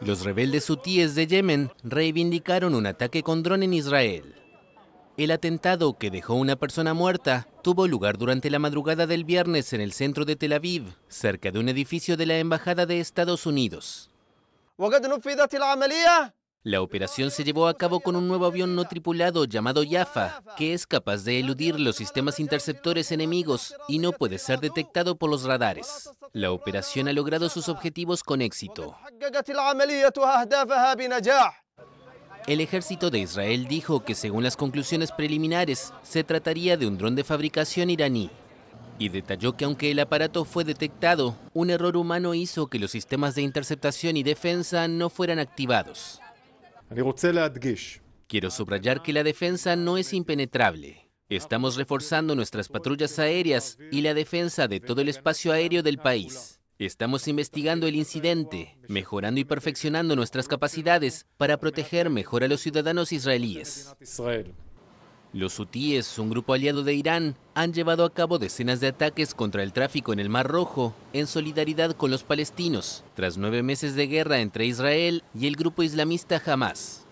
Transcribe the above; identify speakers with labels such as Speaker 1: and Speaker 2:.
Speaker 1: Los rebeldes hutíes de Yemen reivindicaron un ataque con dron en Israel. El atentado, que dejó una persona muerta, tuvo lugar durante la madrugada del viernes en el centro de Tel Aviv, cerca de un edificio de la Embajada de Estados Unidos. La operación se llevó a cabo con un nuevo avión no tripulado llamado Jaffa, que es capaz de eludir los sistemas interceptores enemigos y no puede ser detectado por los radares. La operación ha logrado sus objetivos con éxito. El ejército de Israel dijo que según las conclusiones preliminares, se trataría de un dron de fabricación iraní y detalló que aunque el aparato fue detectado, un error humano hizo que los sistemas de interceptación y defensa no fueran activados. Quiero subrayar que la defensa no es impenetrable. Estamos reforzando nuestras patrullas aéreas y la defensa de todo el espacio aéreo del país. Estamos investigando el incidente, mejorando y perfeccionando nuestras capacidades para proteger mejor a los ciudadanos israelíes. Los hutíes, un grupo aliado de Irán, han llevado a cabo decenas de ataques contra el tráfico en el Mar Rojo, en solidaridad con los palestinos, tras nueve meses de guerra entre Israel y el grupo islamista Hamas.